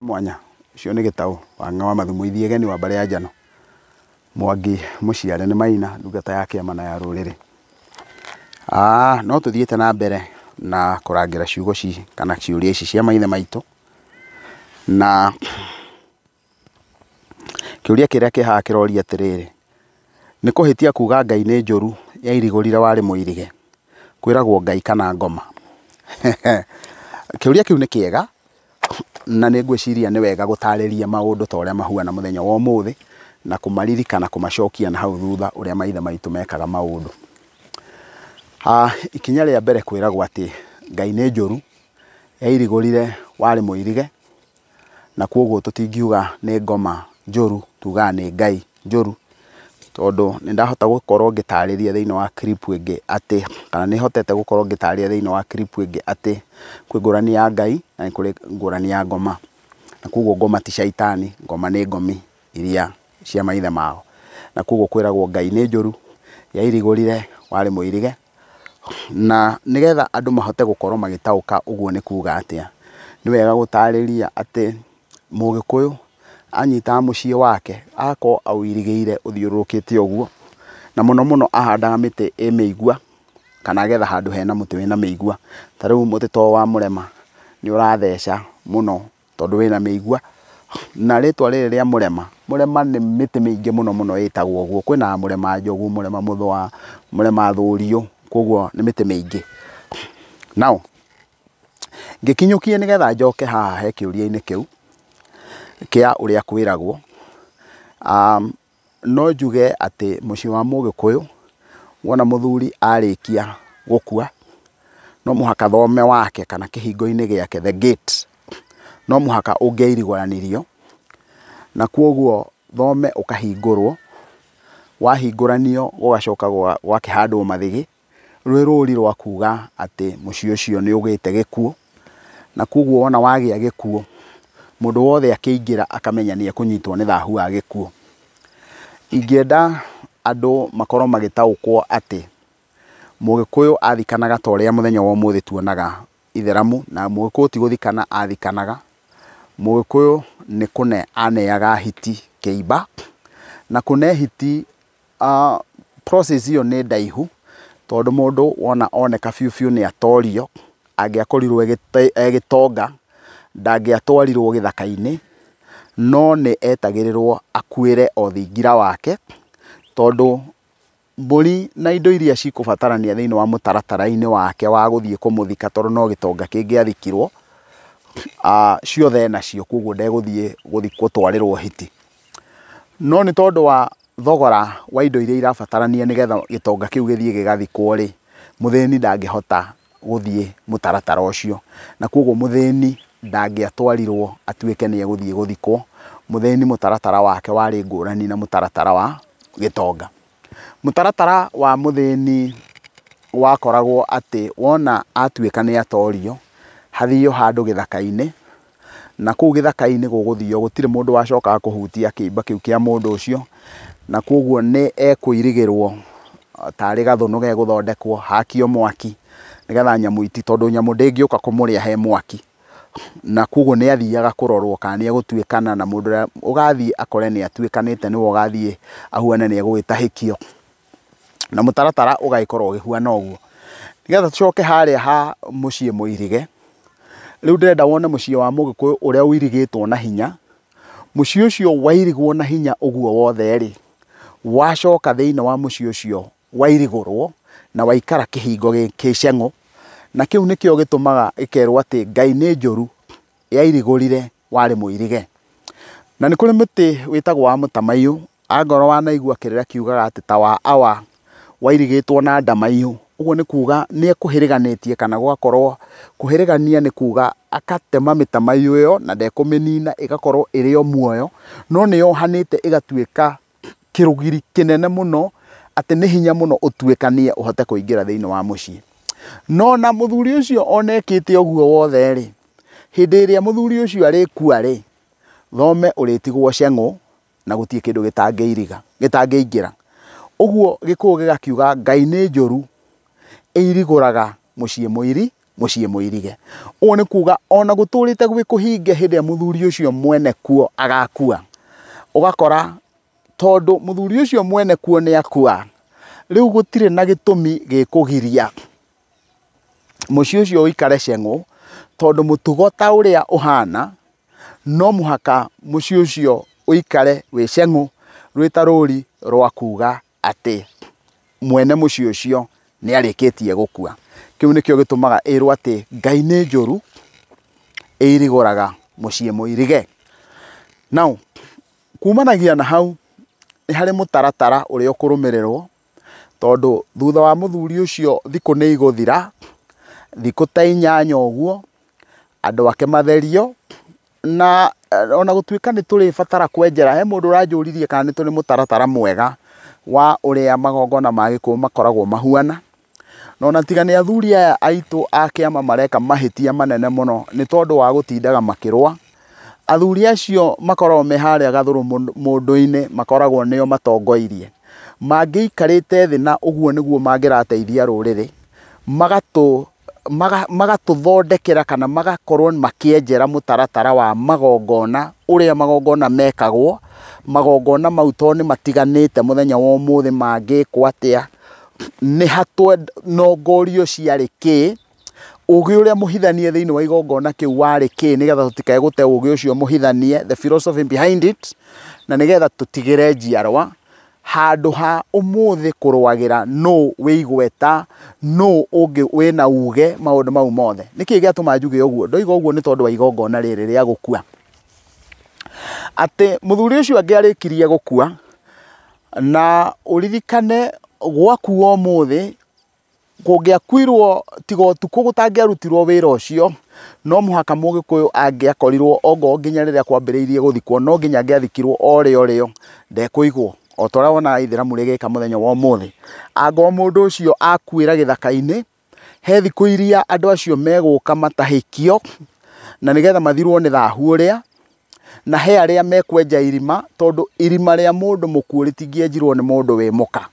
mwanya cio nä gä taå wang'a wa mathumo ithiä geni wa a ya njano mwangi må ciare nä maina ndungata ya kä na ya rå rä rä no tå thiä te na mbere na kå rangä ra ciugo ci kana ciå ria ici cia maithe maitå na kä å ria kä rä a kä haha kä roria atä rä rä nä kå hä tia kuga ngai nä njå ru ya irigå rire warä må irige kwä ragwo ngai kana ngoma kä å ria kä u nä kä ega na nä ngwä nä wega gå tarä maå ta å rä a mahuana må thenya wa må na kå maririkana kå macokia na hau thutha å rä a maithe maitå mekaga maå ndå ah, ikinya rä a mbere kwä ragwo atä ngai nä njå ru yairigå rire warä må irige na koguo tå tingiuga nä ngoma njå ru tugaga nä ngai njå ru tondå nä ndahota gå korwo ngä tarä ria thä inä wa ä ngä atä kana nä hotete gå korwo ngä tarä ria thä inä wa ä ngä atä kwä ngå rani ya ngai na nä kå rä ngå rani ya ngoma na koguo ngoma ti caitani ngoma nä ngomi iria cia maithe mao na koguo kwä ragwo ngai nä njå ru irigå rire warä må irige na nä getha andå mahote gå korwo magä taå ka å guo nä kuga atä a nä wega gå tarä ria atä må gä kå yå anyitaga muciĩ wake ako awirigeire uthiururukite ũguo na mũno mũno ahandaga miti ĩ mĩigua kana getha handu hena muti wĩna mĩigua ta rĩu muti to ũyũ wa mũrema nĩ ũratheca mũno tondũ wĩna meigua na rĩtwa rĩrĩ rĩa mũrema mũrema nĩ mĩtĩ mĩingĩ mũno mũno ĩtagwo ũguo kwĩna mũrema njogu mũrema mũthũa mũrema thũriũ koguo miti mĩtĩ now ngikinyukie ni getha njoke haha he kĩũria-inĩ kĩu kia uria kwiragwo um, no njuge ati mucii wa mugikuyu wona muthuri arikia gukua no muhaka thome wake kana kihingo-ini giake the gate no muhaka ungeirigoranirio na kwoguo thome ukahingurwo wahingåranio gågacoka gwakähandwo mathägä rwä rå rwa kuga atä må ciä å cio nä å gä te gä kuå na koguo wona wagä a gä kuå mundu wothe akiingira akamenya ni akunyitwo ni thahu wa gikuo ingienda andu makorwo magitaukwo ati mugikuyu athikanaga ta uria muthenya wa muthi tuonaga itheramu na mugikuyu ti guthikana athikanaga mugikuyu ni kune aneaga hiti kiimba na kune hiti uh, process iyo ni ndaihu tondu mundu wona oneka biu biu ni atorio angiakorirwo egitonga ndangĩatwarirwo gĩthaka-inĩ no nĩ etagĩrĩrwo akuĩre o thingira wake tondũ mbũri na indo iria cikũbatarania thĩiniĩ wa mũtaratara-inĩ wake wa gũthiĩ kũmũthika tondũ no gĩtonga kĩngĩathikirwo ciothe enacio kwoguo ndegũthiĩ gũthiĩ gũtwarĩrwo hiti. No nä tondå wa thogora wa indo iria irabatarania må thä ni ndangä hota gå thiä må taratara å cio na thä ni ndangĩatwarirwo atuĩke ni egũthiĩ gũthikwo mutheni mutaratara wake warĩ ngurani na mutaratara wa gitonga mutaratara wa mutheni wakoragwo atĩ wona atuĩka ni atorio hathio handu gĩthaka na kũu gĩthaka-inĩ gũgũthio gũtirĩ mũndũ wacokaga kuhutia kĩimba kiu kia mundu ucio na kwoguo nĩ ekũirigĩrwo tarĩ gathũnũ gegũthondekwo hakio mwaki nĩgetha nyamũ iti tondũ nyamũ ndĩngĩũka kumuria he mwaki na koguo nä athiaga kå rorwo kana nä egåtuä na mundu ugathi å gathiä akore nä atuä te nä we å gathiä ahuane nä tahä kio na må taratara å gagä korwo gä huana å guo nä getha a ha må ciä må ndirenda rä renda wone må ciä wa må gä uirigitwo å rä a å irigä two na hinya må ciä å cio wairigwo na hinya å guo wotherä wacoka thä inä wa må ciä å cio wairigå rwo na waikara kä hingo kä na kä u nä kä o gä tå maga ä kerwo atä ngai nä njå ru yairigå rire warä må irige na nä kå rä mä tä wä tagwo wa må tamaiyå angoro wanaigua kä rä ra kiugaga atä ta wa awa wairigä two na ndamaiyå ũguo nä kuga nĩ ekũhĩrĩganĩtie kana gwakorwo kũhĩrĩgania nĩ kuga akatema mĩtamaiyũ yo na ndekũmĩnina ĩgakorwo ĩrĩ o muoyo no nĩ yohanĩte ĩgatuĩka kĩrũgiri kĩnene mũno atĩ nĩ hinya mũno ũtuĩkanie ũhote kũingĩra thĩinĩ wa mũciĩ no na mũthuri ũcio ona oguo ũguo wothe rĩ hĩndĩ ĩrĩa mũthuri ũcio arĩkua rĩ thome ũrĩtigwo ceng'ũ na gũtirĩ kĩndũ gĩtangĩiriga gĩtangĩingĩra ũguo gĩkũyũ gĩgakiuga ngai nĩ njuru, ĩirigũraga mũciĩ mũiri mũciĩ mũirige ũguo nĩ kuga ona gũtũrĩte gwĩ kũhinge ya ĩrĩa mũthuri ũcio mwene kuo agakua ugakora tondũ mũthuri ũcio mwene kuo nĩ akua rĩu gũtirĩ na gĩtũmi gĩkũgiria muci ucio uikare ceng'u tondu mutugo ta uria uhana no muhaka muci ucio uikare wi ceng'u rwita ruri rwa kuga ati mwene muci ucio nä arä kä tie gå kua kä u nä kä o gä tå maga ä atä ngai nä njå ru ä irä gå raga må ciä må na kumanagia na hau nä harä må taratara å rä a å kå rå mä rä rwo tondå thutha wa må thuri å cio thikå nä igå thira thiku ta inyanya uguo andu ake matherio na eh, ona gutuika ni turi batara kwenjera he mundu uranjuririe kana ni turi mutaratara mwega wa uria magongona ma gikuo makoragwo mahuana na ona tiga nä athuri aya aitå a ama mareka mahĩtia manene mũno nĩ tondũ wa gũtindaga makĩrũa athuri acio makoragwo me harĩa gathũrũ mũndũ-inĩ makoragwo nĩo matongoirie mangĩikarĩte thĩ na ũguo nĩguo mangĩrateithia rũrĩrĩ magatũ magatũthondekera kana magakorwo makĩenjera mutaratara wa magongona ũrĩa magongona mekagwo magongona mau tondũ nĩ matiganĩte mũthenya wa ũmũthĩ mangĩkwo atĩa nĩ hatongorio ciarĩ ki ugi ũrĩa muhithanie thini wa igongona kĩu warĩ kĩ nĩgetha tutikae gute ugi ucio muhithanie the philosophy behind it na nĩgetha tutigire njiarwa handu ha umuthi kurwagira no wigweta no wä na uge maundu mau mothe niki giatuma njuge uguo ndoiga uguo ni tondu wa igongona riri ria gukua ati muthuri ucio angiarikirie gukua na uririkane gwakuo umuthi kungiakuirwo tiga wä ra å cio no muhaka mugikuyu akorirwo ongo nginya riria kwambiriirie guthikwo no nginya angiathikirwo o rio igwo otora wona ithira wonaga ithĩramu rĩgĩka mũthenya wa ũmũthĩ angorwo mũndũ ũcio akuĩra gĩthaka-inĩ he thikũ iria andũ acio meguka matahikio na nigetha mathirwo nĩ thahu uria na he aria mekwenja irima tondu irima rĩa mũndũ mũkuũ jirwo ni mundu we muka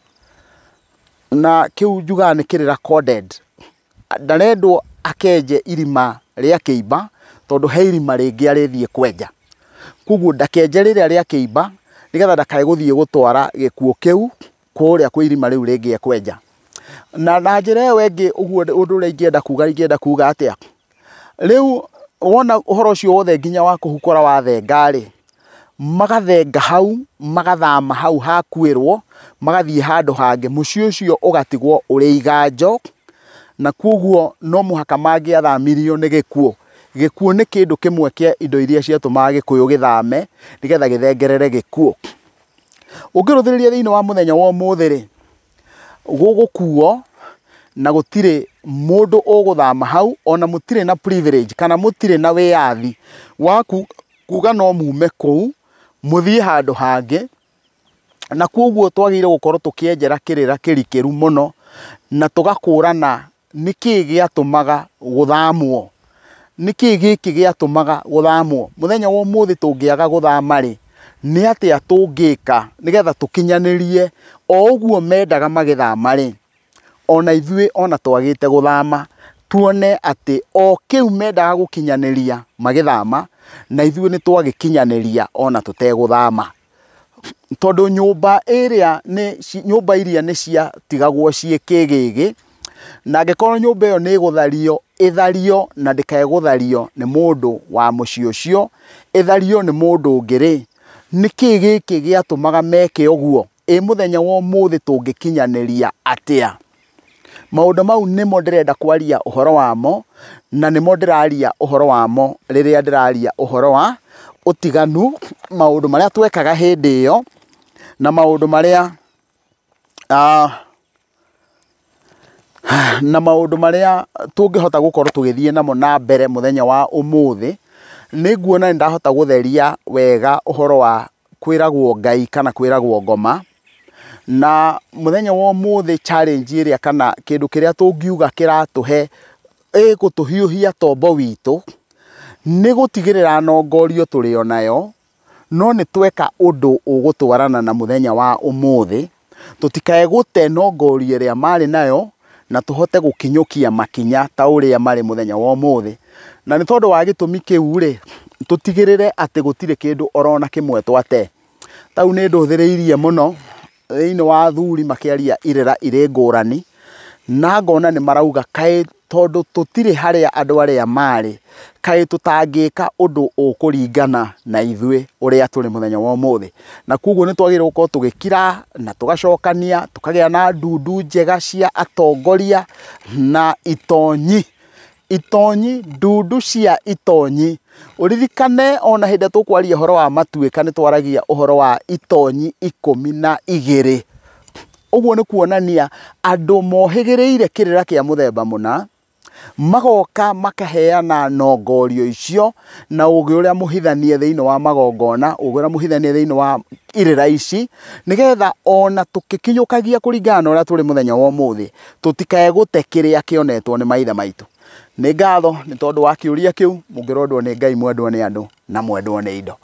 na kiu juga ni kĩrĩ recorded ndarendwo akenje irima ria kĩimba tondu he irima rĩngĩ arĩthiĩ kwenja koguo ndakenje rĩrĩa ria kĩimba nigetha guthie gutwara gikuo kiu kuria kwi irima riu ringi ekwenja na na njira iyo ingi uguo undu uria ingienda kuga ingienda kuga atia riu wona uhoro ucio wothe nginya wa kuhukora wathenga ri magathenga hau magathama hau hakuirwo magathie handu hangi mucio ucio ugatigwo uri iganjo na koguo no muhaka mangiathamirio ni gikuo gikuo ni kindu kimwe kia indo iria ciatũmaga gikuyu githame nigetha githengerere gikuo ungiruthiriria thĩinĩ wa muthenya wa muthiri rĩ na gũtirĩ mũndũ ũgũthama hau ona mũtirĩ na privilege kana mũtirĩ na wĩyathi waku kuga no mume kũu mũthiĩ handu hangĩ na kwoguo twagĩrĩire gũkorwo tukienjera kirira kirikiru muno na tugakurana nĩkĩĩ gĩatũmaga gũthamwo nä kä gä kä gä atå maga gå thamwo må thenya wa må thä tå ngä aga gå thama rä nä atä a tå ngä ka nä getha tå kinyanä rie o å guo mendaga magä thama rä ona ithuä ona twagä te gå thama tuone atä o kä u mendaga gå kinyanä ria magä thama na ithuä nä twagä kinyanä ria ona tå tegå thama tondå nyå iria nyå iria nä ciatigagwo ciä kä gä gä na angä korwo nyå mba ä yo nä gå thario ithario na guthario ni mundu wa mucii ucio ithario ni mundu ngiri niki giki giatumaga meke uguo i muthenya wo muthi tungikinyaniria atia maundu mau nimo ndirenda kwaria uhoro wamo na nimo ndiraria uhoro wamo riria ndiraria uhoro wa utiganu maundu maria twekaga hindi iyo na maundu maria uh, ah, na maundu maria tungihota gukorwo tugithie namo na mbere muthenya wa umuthi ni nguona ndahota gutheria wega uhoro wa kwiragwo ngai kana kwiragwo ngoma na muthenya wa umuthi challenge iria kana kindu kiria tungiuga kiratuhe gutuhiuhia tombo witu ni gutigirira nongorio turi onayo no nä tweka å ndå å gå twarana na må thenya wa å må thä tå tikae gå te ä rä a marä nayo na tuhote gukinyukia makinya ta uria mari muthenya wa umuthi na ni tondu wa gitumi kiu ri tutigirire ati gutire kindu orona kimwe twate tau ni nduthiriirie muno thiini wa thuri makiaria irera iri ngurani na ngona ni marauga kai tondå tå tirä harä a andå arä a marä kaä tå tangä ka å ndå å kå ringana na ithuä å rä a tå rä må thenya wa må thä na koguo nä twagä rä gå korwo tå gä kira na tå gacokania tå kagä a na ndundu njega cia atongoria na itonyi itonyi ndundu cia itonyi ririkane ona kwaria tukwaria uhoro wa matuika ni twaragia uhoro wa itonyi mi na å guo nä kuonania kä a kirira themba muthemba muna magoka makaheana nongorio icio na ugi uria muhithanie thini wa magongona ugi uria muhithanie thini wa irira ici nigetha ona tukikinyukagia kuringana na uria turi muthenya wa muthi tutikae gute kiria kionetwo ni maitha maitu ni ngatho ni tondu wa kiuria kiu mungirondwo ni ngai mwendwo ni andu na mwendwo ni indo